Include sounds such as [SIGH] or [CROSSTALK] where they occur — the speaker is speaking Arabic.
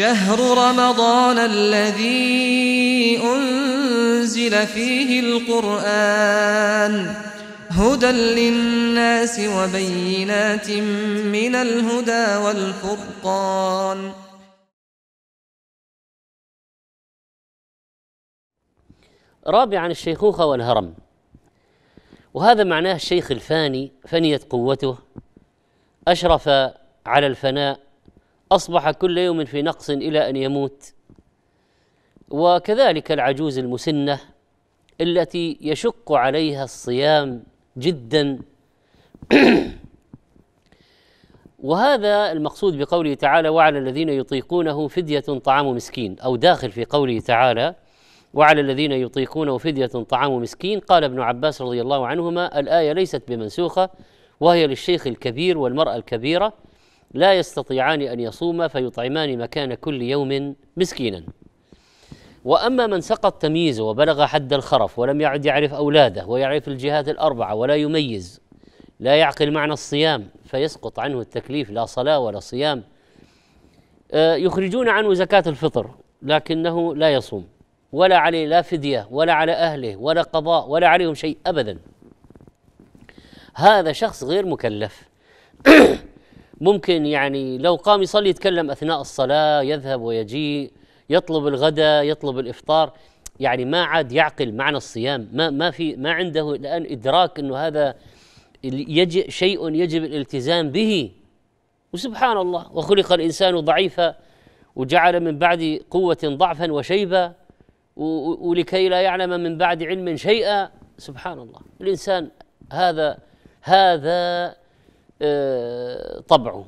شهر رمضان الذي أنزل فيه القرآن هدى للناس وبينات من الهدى والفرقان رابعا الشيخوخة والهرم وهذا معناه الشيخ الفاني فنيت قوته أشرف على الفناء اصبح كل يوم في نقص الى ان يموت وكذلك العجوز المسنه التي يشق عليها الصيام جدا [CLEARS THROAT] وهذا المقصود بقوله تعالى وعلى الذين يطيقونه فدية طعام مسكين أو داخل في قوله تعالى وعلى الذين يطيقونه فدية طعام مسكين قال ابن عباس رضي الله عنهما الآية ليست بمنسوخة وهي للشيخ الكبير والمرأة الكبيرة لا يستطيعان ان يصوما فيطعمان مكان كل يوم مسكينا واما من سقط تمييزه وبلغ حد الخرف ولم يعد يعرف اولاده ويعرف الجهات الاربعه ولا يميز لا يعقل معنى الصيام فيسقط عنه التكليف لا صلاه ولا صيام آه، يخرجون عنه زكاه الفطر لكنه لا يصوم ولا عليه لا فديه ولا على اهله ولا قضاء ولا عليهم شيء ابدا هذا شخص غير مكلف [CLEARS THROAT] ممكن يعني لو قام يصلي يتكلم اثناء الصلاه يذهب ويجيء يطلب الغداء يطلب الافطار يعني ما عاد يعقل معنى الصيام ما ما في ما عنده الان ادراك انه هذا يجب شيء يجب الالتزام به وسبحان الله وخلق الانسان ضعيفا وجعل من بعد قوه ضعفا وشيبا ولكي لا يعلم من بعد علم شيئا سبحان الله الانسان هذا هذا آه، طبعه